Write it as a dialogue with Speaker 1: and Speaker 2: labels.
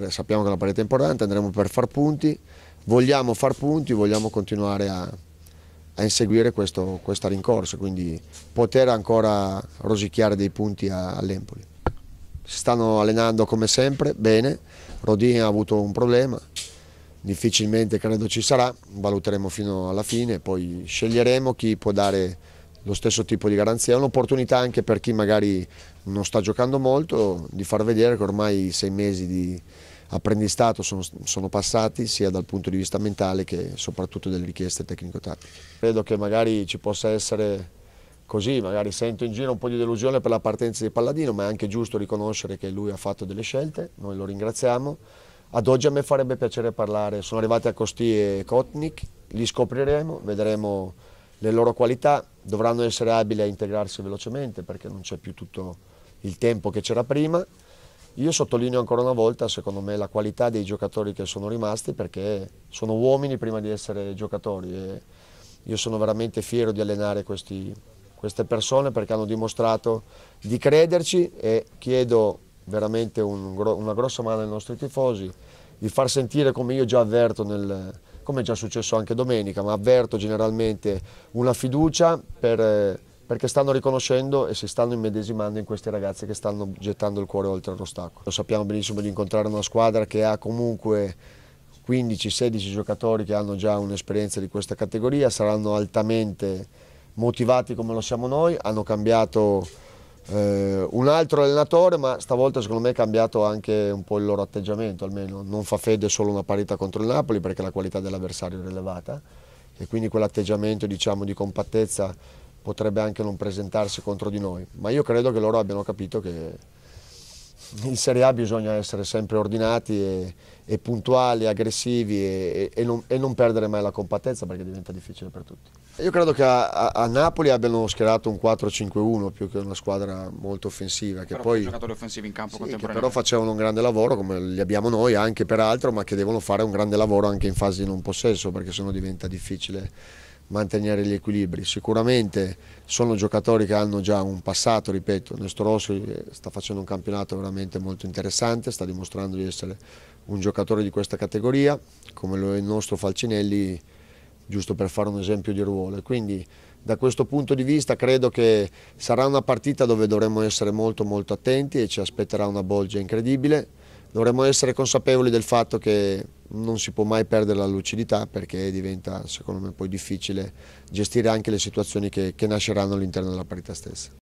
Speaker 1: per, sappiamo che la partita è importante, andremo per far punti, vogliamo far punti, vogliamo continuare a, a inseguire questo, questa rincorsa, quindi poter ancora rosicchiare dei punti all'Empoli. Si stanno allenando come sempre, bene, Rodin ha avuto un problema, difficilmente credo ci sarà, valuteremo fino alla fine, poi sceglieremo chi può dare lo stesso tipo di garanzia, è un'opportunità anche per chi magari non sta giocando molto di far vedere che ormai i sei mesi di apprendistato sono, sono, passati sia dal punto di vista mentale che soprattutto delle richieste tecnico-tattiche. Credo che magari ci possa essere così, magari sento in giro un po' di delusione per la partenza di Palladino, ma è anche giusto riconoscere che lui ha fatto delle scelte, noi lo ringraziamo. Ad oggi a me farebbe piacere parlare, sono arrivati a Costi e Kotnik, li scopriremo, vedremo le loro qualità dovranno essere abili a integrarsi velocemente perché non c'è più tutto il tempo che c'era prima. Io sottolineo ancora una volta, secondo me, la qualità dei giocatori che sono rimasti perché sono uomini prima di essere giocatori e io sono veramente fiero di allenare questi, queste persone perché hanno dimostrato di crederci e chiedo veramente un, una grossa mano ai nostri tifosi di far sentire come io già avverto nel, come è già successo anche domenica, ma avverto generalmente una fiducia per, eh, perché stanno riconoscendo e si stanno immedesimando in questi ragazzi che stanno gettando il cuore oltre l'ostacolo. Sappiamo benissimo di incontrare una squadra che ha comunque 15-16 giocatori che hanno già un'esperienza di questa categoria, saranno altamente motivati come lo siamo noi, hanno cambiato eh, un altro allenatore, ma stavolta secondo me è cambiato anche un po' il loro atteggiamento, almeno non fa fede solo una parità contro il Napoli perché la qualità dell'avversario è rilevata e quindi quell'atteggiamento diciamo, di compattezza potrebbe anche non presentarsi contro di noi, ma io credo che loro abbiano capito che in Serie A bisogna essere sempre ordinati e, e puntuali, aggressivi e, e, non, e, non, perdere mai la compattezza perché diventa difficile per tutti. Io credo che a, a, Napoli abbiano schierato un 4-5-1 più che una squadra molto offensiva. Che però poi, giocatori offensivi in campo sì, però facevano un grande lavoro come li abbiamo noi anche peraltro, ma che devono fare un grande lavoro anche in fase di non possesso perché sennò diventa difficile mantenere gli equilibri. Sicuramente sono giocatori che hanno già un passato, ripeto, Nestor Rossi eh, sta facendo un campionato veramente molto interessante, sta dimostrando di essere un giocatore di questa categoria, come lo è il nostro Falcinelli, giusto per fare un esempio di ruolo. Quindi da questo punto di vista credo che sarà una partita dove dovremo essere molto molto attenti e ci aspetterà una bolgia incredibile dovremmo essere consapevoli del fatto che non si può mai perdere la lucidità perché diventa secondo me poi difficile gestire anche le situazioni che, che nasceranno all'interno della parità stessa.